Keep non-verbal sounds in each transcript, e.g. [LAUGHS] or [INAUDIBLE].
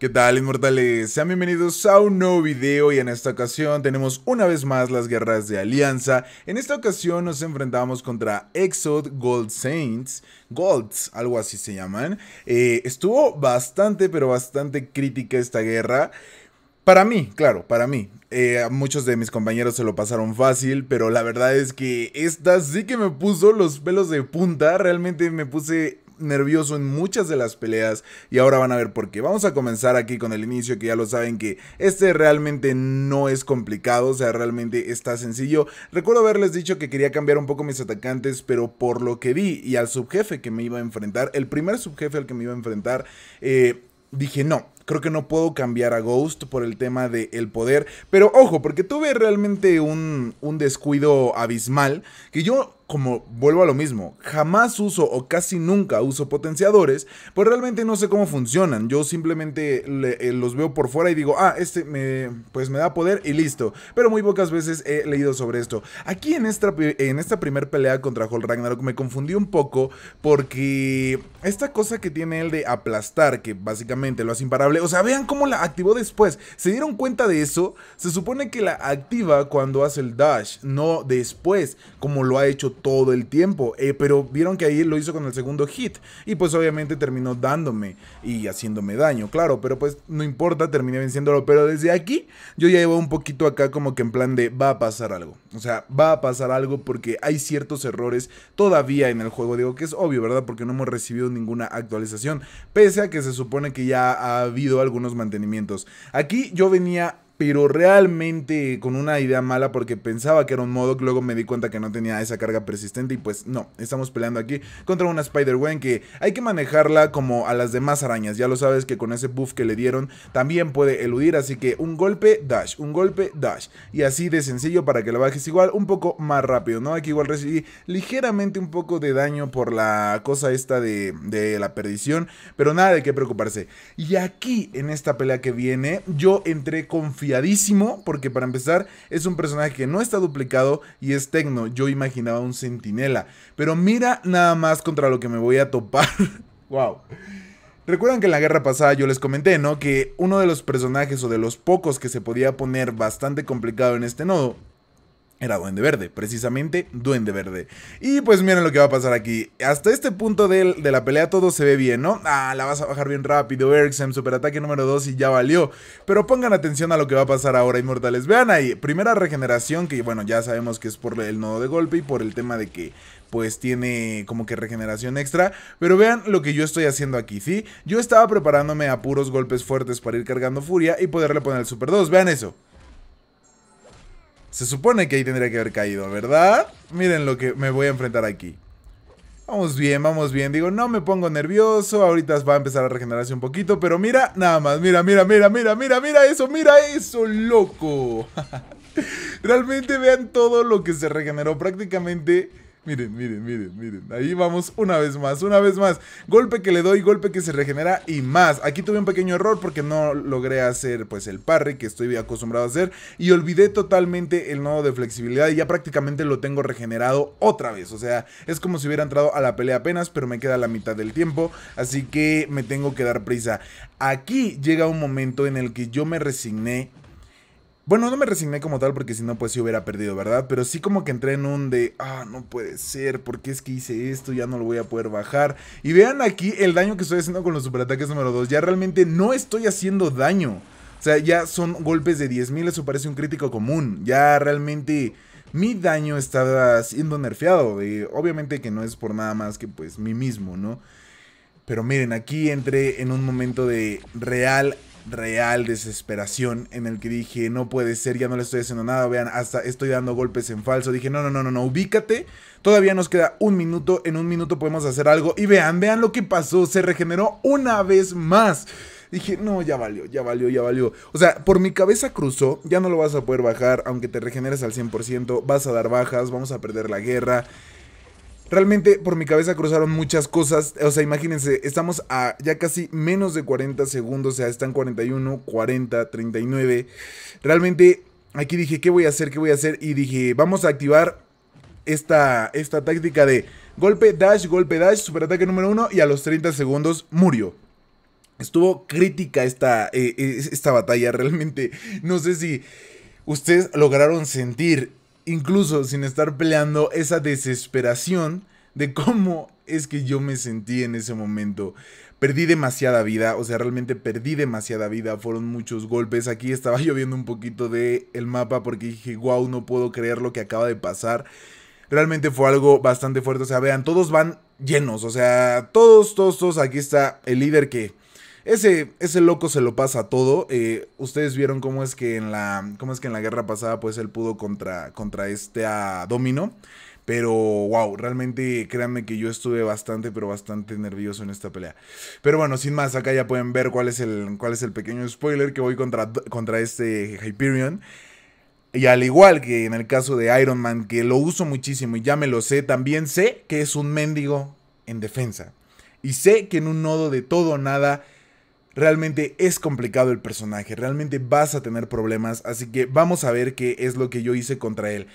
¿Qué tal, inmortales? Sean bienvenidos a un nuevo video y en esta ocasión tenemos una vez más las guerras de alianza. En esta ocasión nos enfrentamos contra Exod Gold Saints, Golds, algo así se llaman. Eh, estuvo bastante, pero bastante crítica esta guerra. Para mí, claro, para mí. Eh, muchos de mis compañeros se lo pasaron fácil, pero la verdad es que esta sí que me puso los pelos de punta. Realmente me puse nervioso en muchas de las peleas y ahora van a ver por qué. Vamos a comenzar aquí con el inicio que ya lo saben que este realmente no es complicado, o sea, realmente está sencillo. Recuerdo haberles dicho que quería cambiar un poco mis atacantes, pero por lo que vi y al subjefe que me iba a enfrentar, el primer subjefe al que me iba a enfrentar, eh, dije no. Creo que no puedo cambiar a Ghost por el tema del poder. Pero ojo, porque tuve realmente un, descuido abismal. Que yo como vuelvo a lo mismo, jamás uso o casi nunca uso potenciadores, pues realmente no sé cómo funcionan. Yo simplemente eh, los veo por fuera y digo, ah, este me, pues me da poder y listo. Pero muy pocas veces he leído sobre esto. Aquí en esta, en esta primera pelea contra Hall Ragnarok me confundí un poco porque esta cosa que tiene él de aplastar, que básicamente lo hace imparable, o sea, vean cómo la activó después. ¿Se dieron cuenta de eso? Se supone que la activa cuando hace el dash, no después, como lo ha hecho todo el tiempo. Eh, pero vieron que ahí lo hizo con el segundo hit. Y pues obviamente terminó dándome y haciéndome daño, claro. Pero pues no importa, terminé venciéndolo. Pero desde aquí yo ya llevo un poquito acá como que en plan de va a pasar algo. O sea, va a pasar algo porque hay ciertos errores todavía en el juego. Digo que es obvio, ¿verdad? Porque no hemos recibido ninguna actualización. Pese a que se supone que ya había algunos mantenimientos. Aquí yo venía pero realmente con una idea mala porque pensaba que era un que luego me di cuenta que no tenía esa carga persistente y pues no, estamos peleando aquí contra una spider wen que hay que manejarla como a las demás arañas, ya lo sabes que con ese buff que le dieron también puede eludir, así que un golpe, dash, un golpe, dash, y así de sencillo para que lo bajes igual un poco más rápido, ¿no? Aquí igual recibí ligeramente un poco de daño por la cosa esta de, de la perdición, pero nada de qué preocuparse. Y aquí en esta pelea que viene yo entré confiado porque para empezar es un personaje que no está duplicado y es tecno. Yo imaginaba un centinela, pero mira nada más contra lo que me voy a topar. wow. [LAUGHS] Recuerdan que en la guerra pasada yo les comenté, ¿no? Que uno de los personajes o de los pocos que se podía poner bastante complicado en este nodo era Duende Verde, precisamente Duende Verde. Y pues miren lo que va a pasar aquí. Hasta este punto de, de la pelea todo se ve bien, ¿no? Ah, la vas a bajar bien rápido, super superataque número 2 y ya valió. Pero pongan atención a lo que va a pasar ahora, Inmortales. Vean ahí, primera regeneración, que bueno, ya sabemos que es por el nodo de golpe y por el tema de que pues tiene como que regeneración extra. Pero vean lo que yo estoy haciendo aquí, ¿sí? Yo estaba preparándome a puros golpes fuertes para ir cargando furia y poderle poner el super 2, vean eso. Se supone que ahí tendría que haber caído, ¿verdad? Miren lo que me voy a enfrentar aquí. Vamos bien, vamos bien. Digo, no me pongo nervioso. Ahorita va a empezar a regenerarse un poquito. Pero mira, nada más. Mira, mira, mira, mira, mira, mira eso. Mira eso, loco. [LAUGHS] Realmente vean todo lo que se regeneró. Prácticamente Miren, miren, miren, miren. Ahí vamos una vez más, una vez más. Golpe que le doy, golpe que se regenera y más. Aquí tuve un pequeño error porque no logré hacer pues el parry que estoy acostumbrado a hacer. Y olvidé totalmente el nodo de flexibilidad y ya prácticamente lo tengo regenerado otra vez. O sea, es como si hubiera entrado a la pelea apenas, pero me queda la mitad del tiempo. Así que me tengo que dar prisa. Aquí llega un momento en el que yo me resigné bueno, no me resigné como tal porque si no, pues sí hubiera perdido, ¿verdad? Pero sí como que entré en un de, ah, no puede ser, ¿por qué es que hice esto? Ya no lo voy a poder bajar. Y vean aquí el daño que estoy haciendo con los superataques número 2. Ya realmente no estoy haciendo daño. O sea, ya son golpes de 10.000, eso parece un crítico común. Ya realmente mi daño estaba siendo nerfeado. Eh, obviamente que no es por nada más que pues mí mismo, ¿no? Pero miren, aquí entré en un momento de real real desesperación en el que dije, no puede ser, ya no le estoy haciendo nada, vean, hasta estoy dando golpes en falso. Dije, no, no, no, no, no, ubícate. Todavía nos queda un minuto, en un minuto podemos hacer algo. Y vean, vean lo que pasó, se regeneró una vez más. Dije, no, ya valió, ya valió, ya valió. O sea, por mi cabeza cruzó, ya no lo vas a poder bajar, aunque te regeneres al 100%, vas a dar bajas, vamos a perder la guerra. Realmente por mi cabeza cruzaron muchas cosas. O sea, imagínense, estamos a ya casi menos de 40 segundos. O sea, están 41, 40, 39. Realmente aquí dije, ¿qué voy a hacer? ¿Qué voy a hacer? Y dije, vamos a activar esta, esta táctica de golpe, dash, golpe, dash, superataque número uno Y a los 30 segundos murió. Estuvo crítica esta, eh, esta batalla. [LAUGHS] Realmente no sé si ustedes lograron sentir incluso sin estar peleando esa desesperación de cómo es que yo me sentí en ese momento. Perdí demasiada vida, o sea, realmente perdí demasiada vida, fueron muchos golpes. Aquí estaba [LAUGHS] lloviendo un poquito de el mapa porque dije, "Wow, no puedo creer lo que acaba de pasar." Realmente fue algo bastante fuerte, o sea, vean, todos van llenos, o sea, todos, todos, todos, aquí está el líder que ese, ese loco se lo pasa todo. Eh, ustedes vieron cómo es que en la. cómo es que en la guerra pasada, pues él pudo contra, contra este a Domino. Pero wow, realmente créanme que yo estuve bastante, pero bastante nervioso en esta pelea. Pero bueno, sin más, acá ya pueden ver cuál es el, cuál es el pequeño spoiler que voy contra, contra este Hyperion. Y al igual que en el caso de Iron Man, que lo uso muchísimo y ya me lo sé, también sé que es un mendigo en defensa. Y sé que en un nodo de todo o nada realmente es complicado el personaje, realmente vas a tener problemas, así que vamos a ver qué es lo que yo hice contra él.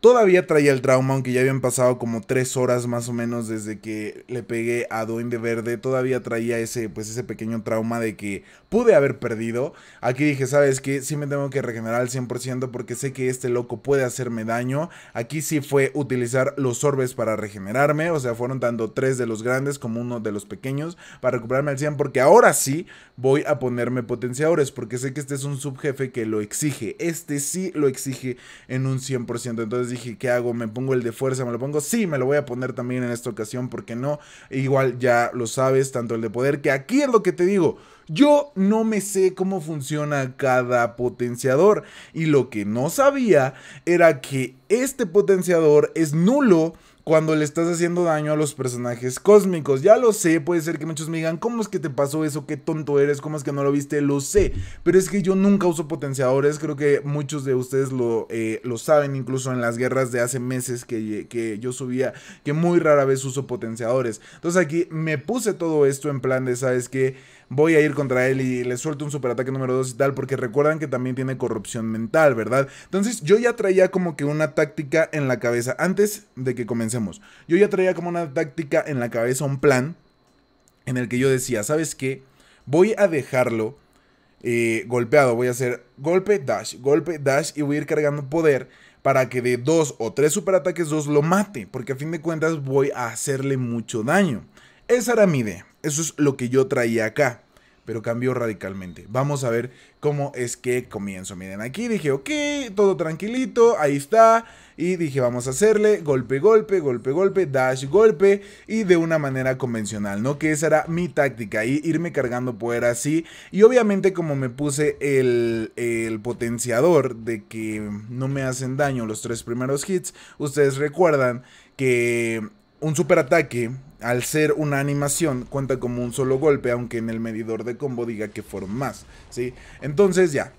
Todavía traía el trauma, aunque ya habían pasado como tres horas más o menos desde que le pegué a de Verde. Todavía traía ese, pues, ese pequeño trauma de que pude haber perdido. Aquí dije, ¿sabes qué? Sí me tengo que regenerar al 100% porque sé que este loco puede hacerme daño. Aquí sí fue utilizar los orbes para regenerarme. O sea, fueron tanto tres de los grandes como uno de los pequeños para recuperarme al 100% porque ahora sí voy a ponerme potenciadores porque sé que este es un subjefe que lo exige. Este sí lo exige en un 100%. Entonces dije, ¿qué hago? ¿Me pongo el de fuerza? ¿Me lo pongo? Sí, me lo voy a poner también en esta ocasión, porque no. Igual ya lo sabes, tanto el de poder, que aquí es lo que te digo. Yo no me sé cómo funciona cada potenciador. Y lo que no sabía era que este potenciador es nulo cuando le estás haciendo daño a los personajes cósmicos. Ya lo sé, puede ser que muchos me digan, ¿cómo es que te pasó eso? ¿Qué tonto eres? ¿Cómo es que no lo viste? Lo sé, pero es que yo nunca uso potenciadores, creo que muchos de ustedes lo, eh, lo saben, incluso en las guerras de hace meses que, que yo subía, que muy rara vez uso potenciadores. Entonces aquí me puse todo esto en plan de, ¿sabes qué? voy a ir contra él y le suelto un superataque número 2 y tal, porque recuerdan que también tiene corrupción mental, ¿verdad? Entonces yo ya traía como que una táctica en la cabeza, antes de que comencemos, yo ya traía como una táctica en la cabeza, un plan, en el que yo decía, ¿sabes qué? Voy a dejarlo eh, golpeado, voy a hacer golpe, dash, golpe, dash y voy a ir cargando poder para que de dos o tres superataques dos lo mate, porque a fin de cuentas voy a hacerle mucho daño. Esa era mi idea. Eso es lo que yo traía acá. Pero cambió radicalmente. Vamos a ver cómo es que comienzo. Miren, aquí dije, ok, todo tranquilito, ahí está. Y dije, vamos a hacerle golpe, golpe, golpe, golpe, dash, golpe. Y de una manera convencional, ¿no? Que esa era mi táctica. irme cargando poder así. Y obviamente como me puse el, el potenciador de que no me hacen daño los tres primeros hits. Ustedes recuerdan que un superataque, al ser una animación, cuenta como un solo golpe, aunque en el medidor de combo diga que fueron más, ¿sí? Entonces ya.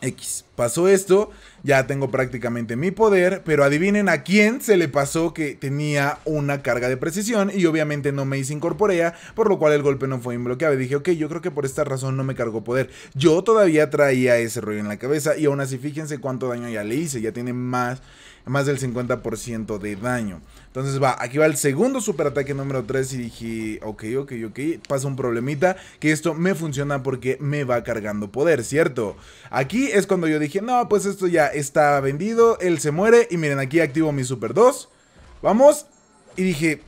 X. Pasó esto, ya tengo prácticamente mi poder, pero adivinen a quién se le pasó que tenía una carga de precisión y obviamente no me hice incorporea, por lo cual el golpe no fue inbloqueable. Dije, ok, yo creo que por esta razón no me cargó poder. Yo todavía traía ese rollo en la cabeza y aún así fíjense cuánto daño ya le hice, ya tiene más más del 50% de daño. Entonces va, aquí va el segundo superataque número 3 y dije, ok, ok, ok, pasa un problemita, que esto me funciona porque me va cargando poder, ¿cierto? Aquí es cuando yo dije, no, pues esto ya está vendido, él se muere y miren, aquí activo mi super 2, vamos, y dije,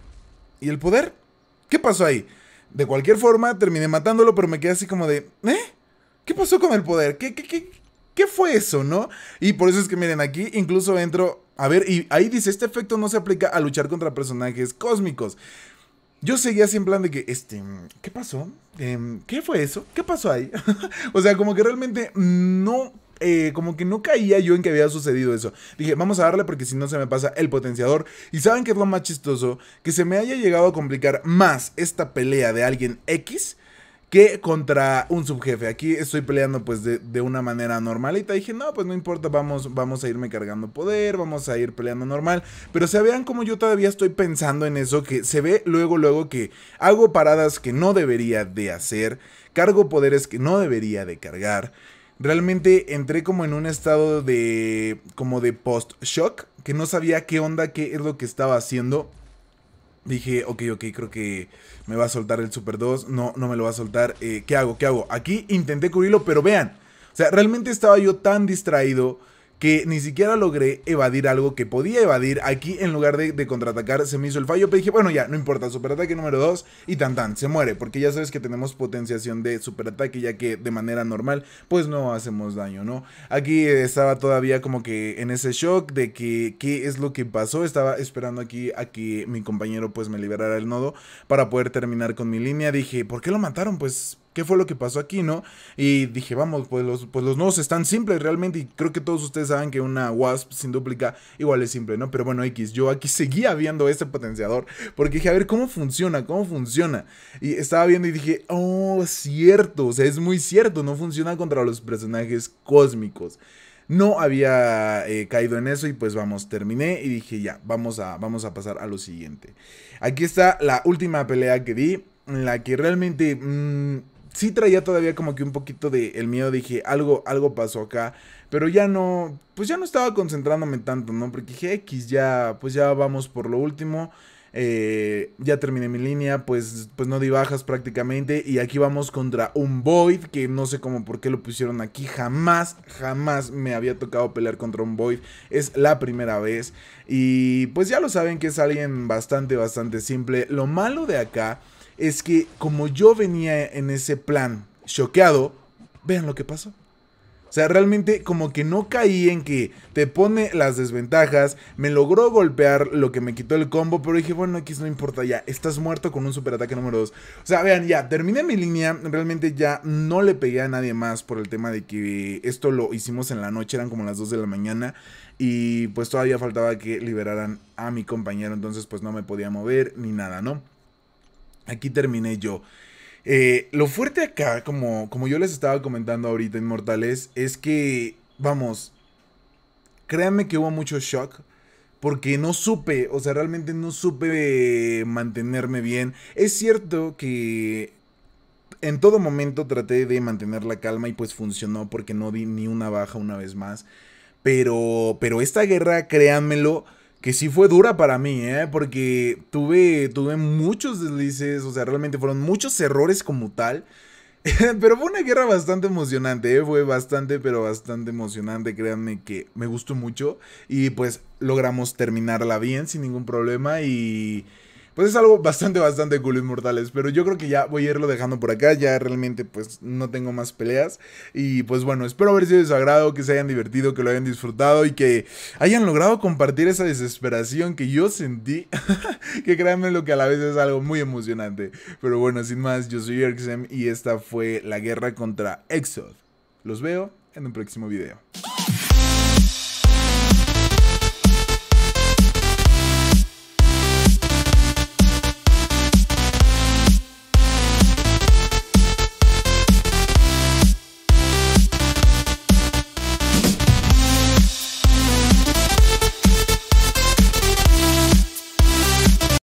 ¿y el poder? ¿Qué pasó ahí? De cualquier forma, terminé matándolo, pero me quedé así como de, ¿eh? ¿Qué pasó con el poder? ¿Qué, qué, qué, ¿Qué fue eso, no? Y por eso es que miren, aquí incluso entro. A ver, y ahí dice: Este efecto no se aplica a luchar contra personajes cósmicos. Yo seguía así en plan de que, este, ¿qué pasó? Em, ¿Qué fue eso? ¿Qué pasó ahí? [LAUGHS] o sea, como que realmente no eh, como que no caía yo en que había sucedido eso. Dije, vamos a darle porque si no se me pasa el potenciador. Y saben que es lo más chistoso, que se me haya llegado a complicar más esta pelea de alguien X que contra un subjefe. Aquí estoy peleando pues de, una manera normalita. Dije, no, pues no importa, vamos, vamos a irme cargando poder, vamos a ir peleando normal. Pero se vean como yo todavía estoy pensando en eso, que se ve luego, luego que hago paradas que no debería de hacer, cargo poderes que no debería de cargar. Realmente entré como en un estado de, como de post-shock, que no sabía qué onda, qué es lo que estaba haciendo. Dije, ok, ok, creo que me va a soltar el Super 2. No, no me lo va a soltar. Eh, ¿Qué hago? ¿Qué hago? Aquí intenté cubrirlo, pero vean. O sea, realmente estaba yo tan distraído que ni siquiera logré evadir algo que podía evadir. Aquí, en lugar de, contraatacar, se me hizo el fallo. Pero dije, bueno, ya, no importa, superataque número 2 y tan tan, se muere. Porque ya sabes que tenemos potenciación de superataque, ya que de manera normal, pues no hacemos daño, ¿no? Aquí eh, estaba todavía como que en ese shock de que qué es lo que pasó. Estaba esperando aquí a que mi compañero pues me liberara el nodo para poder terminar con mi línea. Dije, ¿por qué lo mataron? Pues qué fue lo que pasó aquí, ¿no? Y dije, vamos, pues los, pues los nodos están simples realmente y creo que todos ustedes saben que una WASP sin duplica igual es simple, ¿no? Pero bueno, X, yo aquí seguía viendo ese potenciador porque dije, a ver, ¿cómo funciona? ¿Cómo funciona? Y estaba viendo y dije, oh, cierto, o sea, es muy cierto, no funciona contra los personajes cósmicos no había eh, caído en eso y pues vamos, terminé y dije ya, vamos a, vamos a pasar a lo siguiente. Aquí está la última pelea que di, en la que realmente... Mm, sí traía todavía como que un poquito de el miedo, dije, algo, algo pasó acá, pero ya no, pues ya no estaba concentrándome tanto, ¿no? Porque dije, X, ya, pues ya vamos por lo último. Eh, ya terminé mi línea, pues, pues no di bajas prácticamente. Y aquí vamos contra un Void, que no sé cómo por qué lo pusieron aquí. Jamás, jamás me había tocado pelear contra un Void. Es la primera vez. Y pues ya lo saben que es alguien bastante, bastante simple. Lo malo de acá es que como yo venía en ese plan choqueado, vean lo que pasó. O sea, realmente como que no caí en que te pone las desventajas, me logró golpear lo que me quitó el combo, pero dije, bueno, X no importa ya, estás muerto con un ataque número 2. O sea, vean, ya, terminé mi línea, realmente ya no le pegué a nadie más por el tema de que esto lo hicimos en la noche, eran como las 2 de la mañana, y pues todavía faltaba que liberaran a mi compañero, entonces pues no me podía mover ni nada, ¿no? Aquí terminé yo. Eh, lo fuerte acá, como, como yo les estaba comentando ahorita, Inmortales, es que, vamos, créanme que hubo mucho shock. Porque no supe, o sea, realmente no supe mantenerme bien. Es cierto que en todo momento traté de mantener la calma y pues funcionó porque no di ni una baja una vez más. Pero, pero esta guerra, créanmelo, que sí fue dura para mí, ¿eh? Porque tuve, tuve muchos deslices, o sea, realmente fueron muchos errores como tal. [LAUGHS] pero fue una guerra bastante emocionante, ¿eh? fue bastante, pero bastante emocionante, créanme que me gustó mucho. Y pues logramos terminarla bien, sin ningún problema. Y, pues es algo bastante, bastante cool, Inmortales. Pero yo creo que ya voy a irlo dejando por acá. Ya realmente, pues no tengo más peleas. Y pues bueno, espero haber sido de su agrado, que se hayan divertido, que lo hayan disfrutado y que hayan logrado compartir esa desesperación que yo sentí. [LAUGHS] que créanme lo que a la vez es algo muy emocionante. Pero bueno, sin más, yo soy Erxem y esta fue la guerra contra Exod. Los veo en un próximo video.